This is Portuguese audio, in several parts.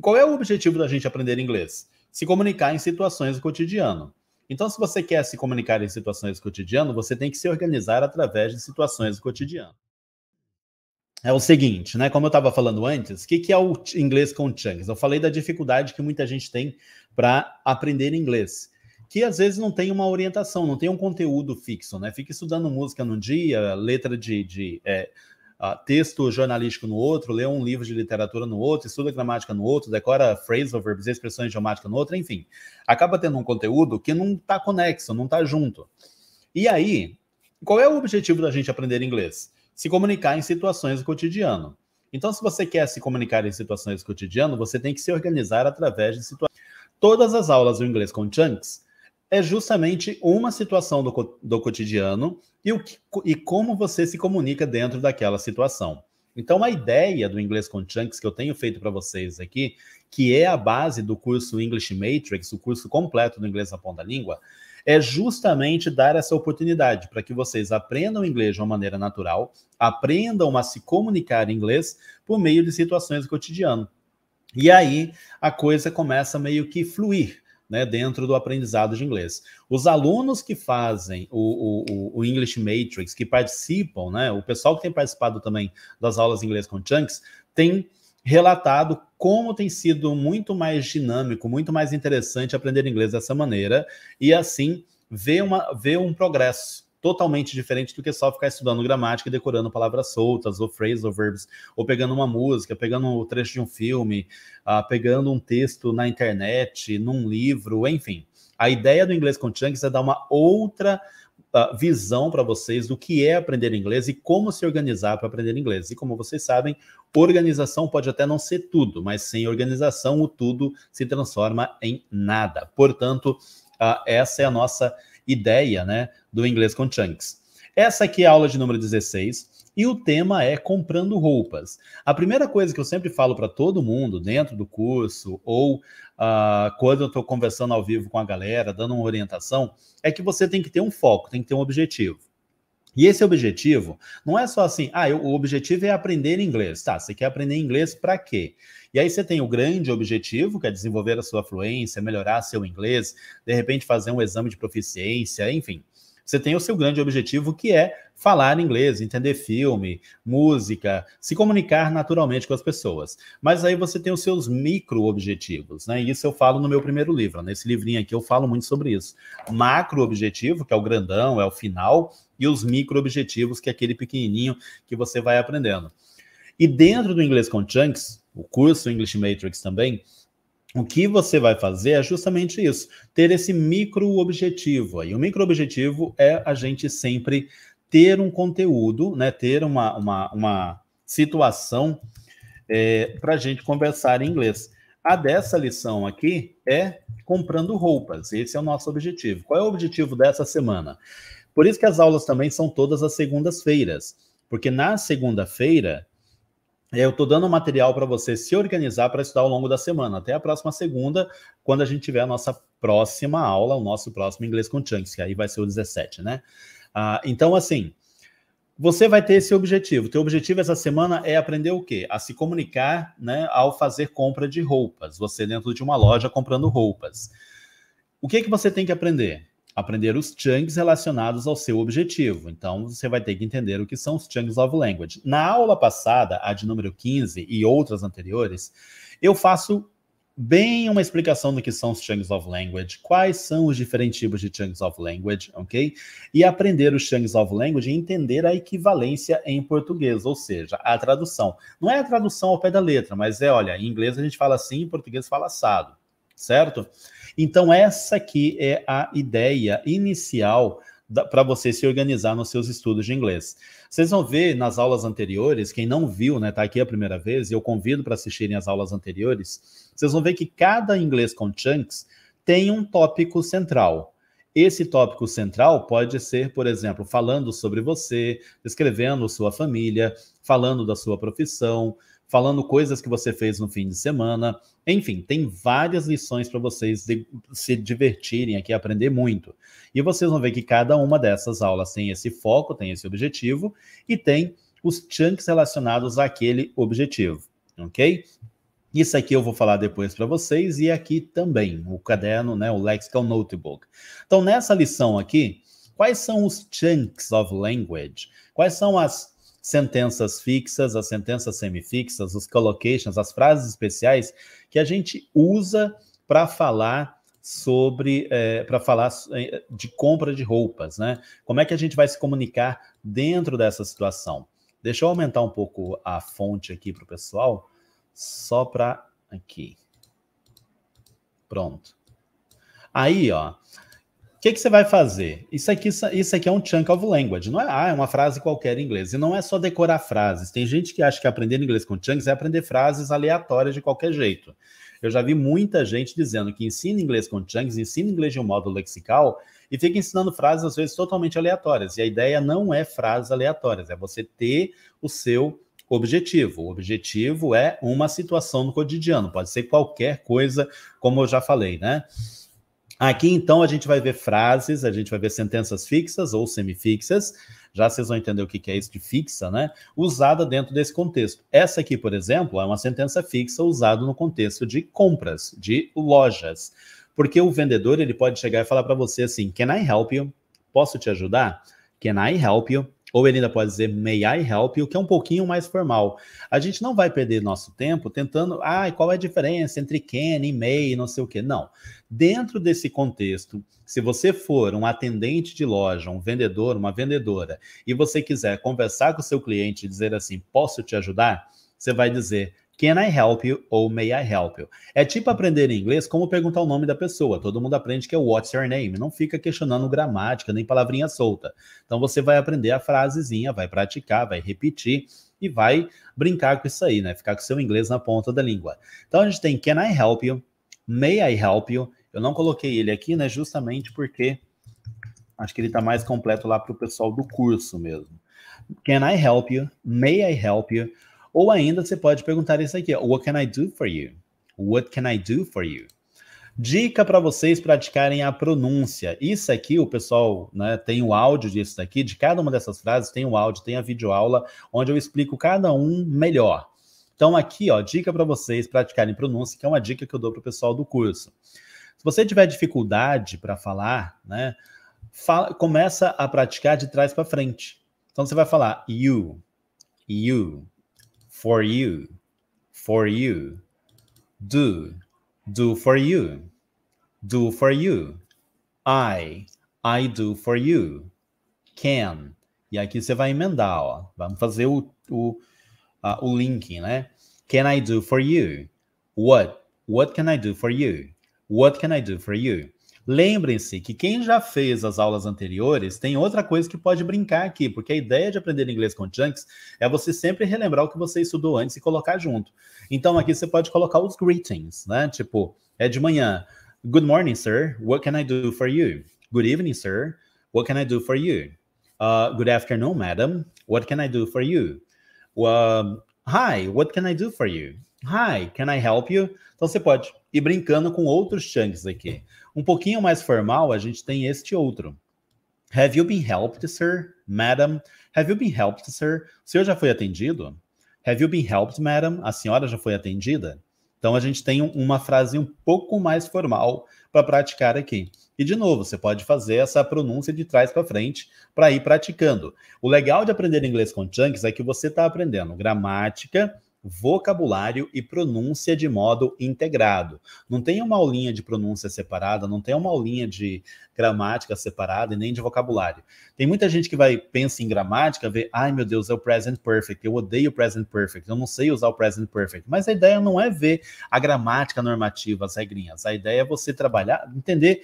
Qual é o objetivo da gente aprender inglês? Se comunicar em situações do cotidiano. Então, se você quer se comunicar em situações do cotidiano, você tem que se organizar através de situações do cotidiano. É o seguinte, né? Como eu estava falando antes, o que, que é o inglês com chunks? Eu falei da dificuldade que muita gente tem para aprender inglês que às vezes não tem uma orientação, não tem um conteúdo fixo, né? Fica estudando música num dia, letra de, de é, ah, texto jornalístico no outro, lê um livro de literatura no outro, estuda gramática no outro, decora phrasal verbs, expressões idiomáticas no outro, enfim. Acaba tendo um conteúdo que não está conexo, não está junto. E aí, qual é o objetivo da gente aprender inglês? Se comunicar em situações do cotidiano. Então, se você quer se comunicar em situações do cotidiano, você tem que se organizar através de situações. Todas as aulas do inglês com chunks é justamente uma situação do, do cotidiano e, o que, e como você se comunica dentro daquela situação. Então, a ideia do inglês com chunks que eu tenho feito para vocês aqui, que é a base do curso English Matrix, o curso completo do inglês na ponta da língua, é justamente dar essa oportunidade para que vocês aprendam inglês de uma maneira natural, aprendam a se comunicar em inglês por meio de situações do cotidiano. E aí a coisa começa meio que fluir, né, dentro do aprendizado de inglês. Os alunos que fazem o, o, o English Matrix, que participam, né, o pessoal que tem participado também das aulas de inglês com Chunks, tem relatado como tem sido muito mais dinâmico, muito mais interessante aprender inglês dessa maneira e assim ver, uma, ver um progresso totalmente diferente do que só ficar estudando gramática e decorando palavras soltas, ou phrasal verbs, ou pegando uma música, pegando o um trecho de um filme, uh, pegando um texto na internet, num livro, enfim. A ideia do inglês com Chunks é dar uma outra uh, visão para vocês do que é aprender inglês e como se organizar para aprender inglês. E como vocês sabem, organização pode até não ser tudo, mas sem organização o tudo se transforma em nada. Portanto, uh, essa é a nossa ideia, né? do Inglês com Chunks. Essa aqui é a aula de número 16 e o tema é comprando roupas. A primeira coisa que eu sempre falo para todo mundo dentro do curso ou uh, quando eu estou conversando ao vivo com a galera, dando uma orientação, é que você tem que ter um foco, tem que ter um objetivo. E esse objetivo não é só assim, ah, eu, o objetivo é aprender inglês. Tá, você quer aprender inglês para quê? E aí você tem o grande objetivo, que é desenvolver a sua fluência, melhorar seu inglês, de repente fazer um exame de proficiência, enfim você tem o seu grande objetivo, que é falar inglês, entender filme, música, se comunicar naturalmente com as pessoas. Mas aí você tem os seus micro-objetivos, né? E isso eu falo no meu primeiro livro. Nesse né? livrinho aqui eu falo muito sobre isso. Macro-objetivo, que é o grandão, é o final, e os micro-objetivos, que é aquele pequenininho que você vai aprendendo. E dentro do Inglês com Chunks, o curso English Matrix também, o que você vai fazer é justamente isso, ter esse micro objetivo. E o micro objetivo é a gente sempre ter um conteúdo, né, ter uma, uma, uma situação é, para a gente conversar em inglês. A dessa lição aqui é comprando roupas. Esse é o nosso objetivo. Qual é o objetivo dessa semana? Por isso que as aulas também são todas as segundas-feiras, porque na segunda-feira eu estou dando material para você se organizar para estudar ao longo da semana. Até a próxima segunda, quando a gente tiver a nossa próxima aula, o nosso próximo Inglês com Chunks, que aí vai ser o 17, né? Ah, então, assim, você vai ter esse objetivo. Teu objetivo essa semana é aprender o quê? A se comunicar, né, ao fazer compra de roupas. Você dentro de uma loja comprando roupas. O que que você tem que aprender? aprender os chunks relacionados ao seu objetivo. Então, você vai ter que entender o que são os chunks of language. Na aula passada, a de número 15 e outras anteriores, eu faço bem uma explicação do que são os chunks of language, quais são os diferentes tipos de chunks of language, ok? E aprender os chunks of language e entender a equivalência em português, ou seja, a tradução. Não é a tradução ao pé da letra, mas é, olha, em inglês a gente fala assim, em português fala assado, certo? Certo? Então, essa aqui é a ideia inicial para você se organizar nos seus estudos de inglês. Vocês vão ver nas aulas anteriores, quem não viu, né, tá aqui a primeira vez, eu convido para assistirem as aulas anteriores, vocês vão ver que cada inglês com chunks tem um tópico central. Esse tópico central pode ser, por exemplo, falando sobre você, descrevendo sua família, falando da sua profissão, falando coisas que você fez no fim de semana. Enfim, tem várias lições para vocês de, se divertirem aqui, aprender muito. E vocês vão ver que cada uma dessas aulas tem esse foco, tem esse objetivo e tem os chunks relacionados àquele objetivo, ok? Isso aqui eu vou falar depois para vocês e aqui também, o caderno, né, o Lexical é Notebook. Então, nessa lição aqui, quais são os chunks of language? Quais são as sentenças fixas, as sentenças semifixas, os collocations, as frases especiais que a gente usa para falar sobre é, para falar é, de compra de roupas, né? Como é que a gente vai se comunicar dentro dessa situação? Deixa eu aumentar um pouco a fonte aqui para o pessoal, só para aqui. Pronto. Aí, ó, que, que você vai fazer? Isso aqui, isso aqui é um chunk of language, não é, ah, é uma frase qualquer em inglês. E não é só decorar frases. Tem gente que acha que aprender inglês com chunks é aprender frases aleatórias de qualquer jeito. Eu já vi muita gente dizendo que ensina inglês com chunks, ensina inglês de um modo lexical e fica ensinando frases às vezes totalmente aleatórias. E a ideia não é frases aleatórias, é você ter o seu objetivo. O objetivo é uma situação no cotidiano, pode ser qualquer coisa, como eu já falei, né? Aqui, então, a gente vai ver frases, a gente vai ver sentenças fixas ou semifixas. Já vocês vão entender o que é isso de fixa, né? Usada dentro desse contexto. Essa aqui, por exemplo, é uma sentença fixa usada no contexto de compras, de lojas. Porque o vendedor, ele pode chegar e falar para você assim, can I help you? Posso te ajudar? Can I help you? Ou ele ainda pode dizer May I help you, que é um pouquinho mais formal. A gente não vai perder nosso tempo tentando, ah, qual é a diferença entre can e may, não sei o quê. Não. Dentro desse contexto, se você for um atendente de loja, um vendedor, uma vendedora, e você quiser conversar com o seu cliente e dizer assim, posso te ajudar? Você vai dizer Can I help you ou may I help you? É tipo aprender em inglês como perguntar o nome da pessoa. Todo mundo aprende que é what's your name. Não fica questionando gramática nem palavrinha solta. Então você vai aprender a frasezinha, vai praticar, vai repetir e vai brincar com isso aí, né? Ficar com seu inglês na ponta da língua. Então a gente tem can I help you? May I help you? Eu não coloquei ele aqui, né? Justamente porque acho que ele está mais completo lá para o pessoal do curso mesmo. Can I help you? May I help you? Ou ainda você pode perguntar isso aqui: What can I do for you? What can I do for you? Dica para vocês praticarem a pronúncia. Isso aqui, o pessoal né, tem o áudio disso daqui, de cada uma dessas frases tem o áudio, tem a videoaula, onde eu explico cada um melhor. Então, aqui, ó, dica para vocês praticarem pronúncia, que é uma dica que eu dou para o pessoal do curso. Se você tiver dificuldade para falar, né, fala, começa a praticar de trás para frente. Então, você vai falar you, you, for you, for you, do, do for you, do for you, I, I do for you, can. E aqui você vai emendar, ó. Vamos fazer o, o, uh, o linking, né? Can I do for you? What? What can I do for you? What can I do for you? Lembrem-se que quem já fez as aulas anteriores tem outra coisa que pode brincar aqui, porque a ideia de aprender inglês com chunks é você sempre relembrar o que você estudou antes e colocar junto. Então aqui você pode colocar os greetings, né? Tipo, é de manhã. Good morning, sir. What can I do for you? Good evening, sir. What can I do for you? Uh, good afternoon, madam. What can I do for you? Uh, hi, what can I do for you? Hi, can I help you? Então você pode ir brincando com outros chunks aqui. Um pouquinho mais formal, a gente tem este outro. Have you been helped, sir? Madam? Have you been helped, sir? O senhor já foi atendido? Have you been helped, madam? A senhora já foi atendida? Então a gente tem uma frase um pouco mais formal para praticar aqui. E de novo, você pode fazer essa pronúncia de trás para frente para ir praticando. O legal de aprender inglês com chunks é que você está aprendendo gramática vocabulário e pronúncia de modo integrado. Não tem uma aulinha de pronúncia separada, não tem uma aulinha de gramática separada e nem de vocabulário. Tem muita gente que vai pensa em gramática, vê, ai meu Deus, é o present perfect, eu odeio o present perfect, eu não sei usar o present perfect. Mas a ideia não é ver a gramática normativa, as regrinhas. A ideia é você trabalhar, entender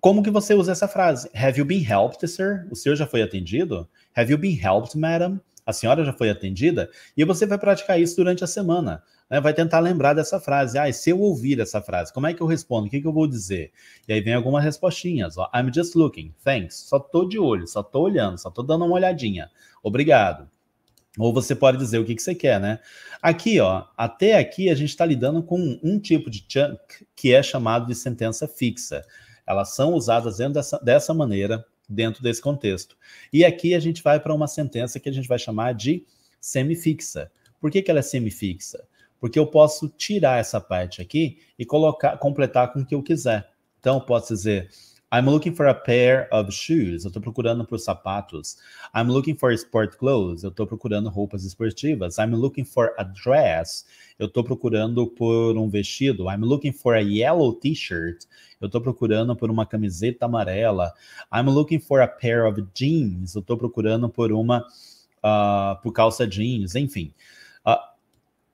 como que você usa essa frase? Have you been helped, sir? O senhor já foi atendido? Have you been helped, madam? a senhora já foi atendida, e você vai praticar isso durante a semana. Né? Vai tentar lembrar dessa frase. Ah, se eu ouvir essa frase, como é que eu respondo? O que, que eu vou dizer? E aí vem algumas respostinhas. Ó. I'm just looking. Thanks. Só tô de olho, só tô olhando, só tô dando uma olhadinha. Obrigado. Ou você pode dizer o que, que você quer, né? Aqui, ó, até aqui a gente está lidando com um tipo de chunk que é chamado de sentença fixa. Elas são usadas dessa, dessa maneira dentro desse contexto. E aqui a gente vai para uma sentença que a gente vai chamar de semifixa. Por que, que ela é semifixa? Porque eu posso tirar essa parte aqui e colocar, completar com o que eu quiser. Então, eu posso dizer I'm looking for a pair of shoes. Eu estou procurando por sapatos. I'm looking for sport clothes. Eu estou procurando roupas esportivas. I'm looking for a dress. Eu estou procurando por um vestido. I'm looking for a yellow t-shirt. Eu estou procurando por uma camiseta amarela. I'm looking for a pair of jeans. Eu estou procurando por uma uh, por calça jeans. Enfim. Uh,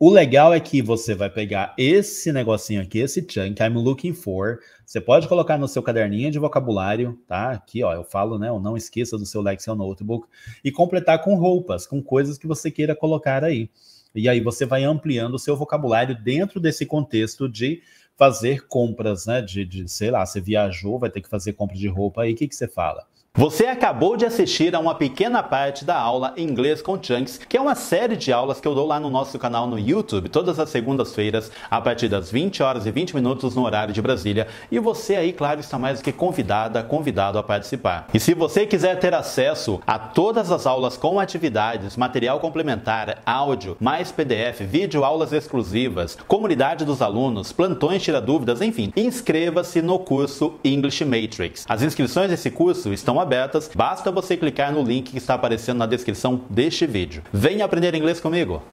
o legal é que você vai pegar esse negocinho aqui, esse chunk, I'm looking for. Você pode colocar no seu caderninho de vocabulário, tá? Aqui, ó, eu falo, né? Ou não esqueça do seu Lexion Notebook. E completar com roupas, com coisas que você queira colocar aí. E aí você vai ampliando o seu vocabulário dentro desse contexto de fazer compras, né? De, de sei lá, você viajou, vai ter que fazer compra de roupa aí. O que, que você fala? Você acabou de assistir a uma pequena parte da aula Inglês com Chunks, que é uma série de aulas que eu dou lá no nosso canal no YouTube, todas as segundas-feiras, a partir das 20 horas e 20 minutos no horário de Brasília. E você aí, claro, está mais do que convidada, convidado a participar. E se você quiser ter acesso a todas as aulas com atividades, material complementar, áudio, mais PDF, vídeo aulas exclusivas, comunidade dos alunos, plantões tira dúvidas, enfim, inscreva-se no curso English Matrix. As inscrições desse curso estão abertas, basta você clicar no link que está aparecendo na descrição deste vídeo. Venha aprender inglês comigo!